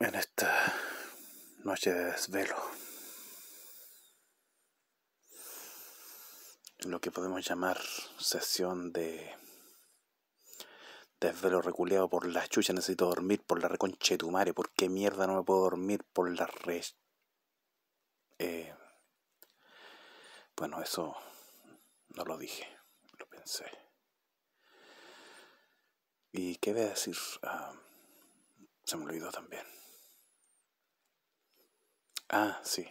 en esta noche de desvelo. Lo que podemos llamar sesión de desvelo reculeado por la chucha. Necesito dormir por la reconchetumare porque ¿Por qué mierda no me puedo dormir por la re... Eh, bueno, eso no lo dije, lo pensé. ¿Y qué voy a decir? Ah, se me olvidó también. Ah, sí.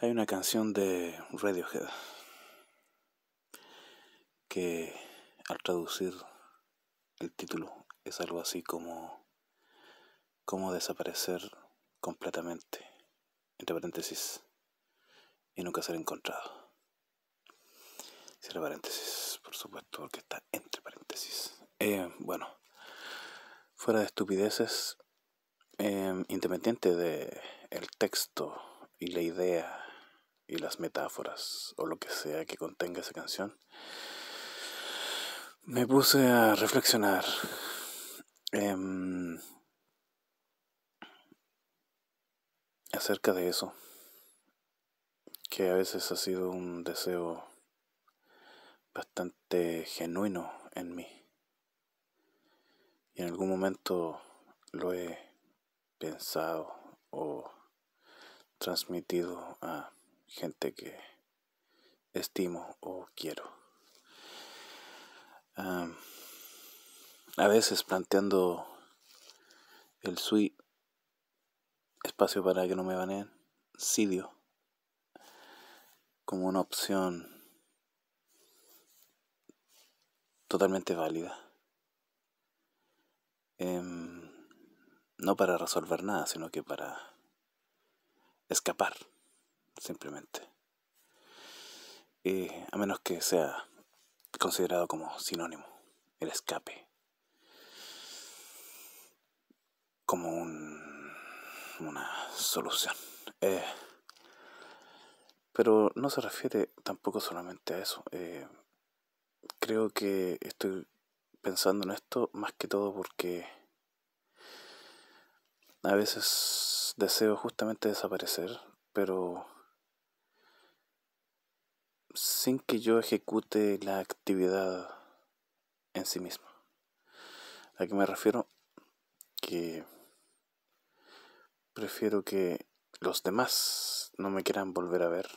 Hay una canción de Radiohead que al traducir el título es algo así como cómo desaparecer completamente, entre paréntesis, y nunca ser encontrado. Cierra paréntesis, por supuesto, porque está entre paréntesis. Eh, bueno, fuera de estupideces, Em, independiente de el texto y la idea y las metáforas o lo que sea que contenga esa canción, me puse a reflexionar. Em, acerca de eso, que a veces ha sido un deseo bastante genuino en mí. Y en algún momento lo he pensado o transmitido a gente que estimo o quiero. a veces planteando el suite, espacio para que no me baneen, sidio, como una opción totalmente válida. Em, no para resolver nada, sino que para escapar, simplemente. a menos que sea considerado como sinónimo, el escape. Como una solución. Eh, pero no se refiere tampoco solamente a eso. Eh, creo que estoy pensando en esto más que todo porque a veces deseo justamente desaparecer, pero sin que yo ejecute la actividad en sí misma. ¿A qué me refiero? Que prefiero que los demás no me quieran volver a ver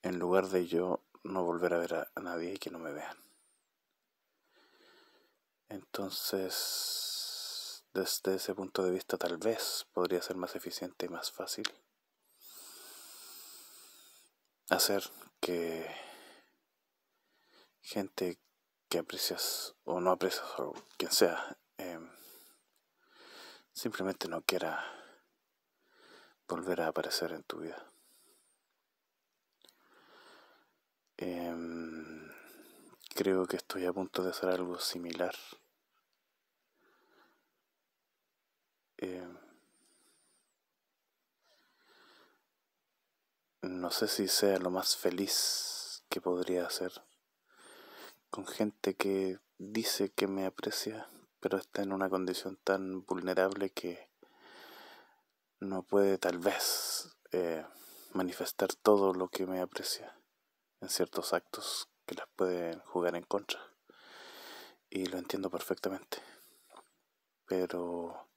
en lugar de yo no volver a ver a, nadie y que no me vean. Entonces, desde ese punto de vista tal vez podría ser más eficiente y más fácil hacer que gente que aprecias o no aprecias o quien sea em, simplemente no quiera volver a aparecer en tu vida. Em, creo que estoy a punto de hacer algo similar. no sé si sea lo más feliz que podría ser Con gente que dice que me aprecia, pero está en una condición tan vulnerable que no puede tal vez eh, manifestar todo lo que me aprecia en ciertos actos que las pueden jugar en contra. Y lo entiendo perfectamente. Pero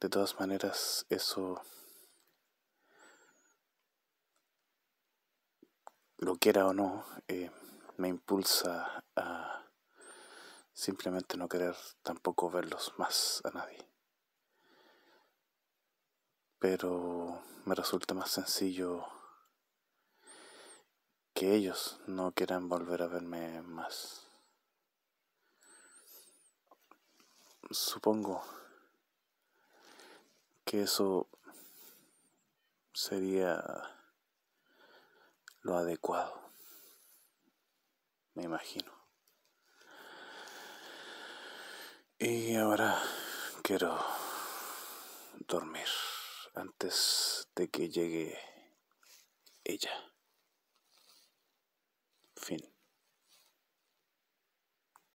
de todas maneras eso lo quiera o no, eh, me impulsa a simplemente no querer tampoco verlos más a nadie. Pero me resulta más sencillo que ellos no quieran volver a verme más. Supongo que eso sería lo adecuado, me imagino. Y ahora quiero dormir antes de que llegue ella. Fin.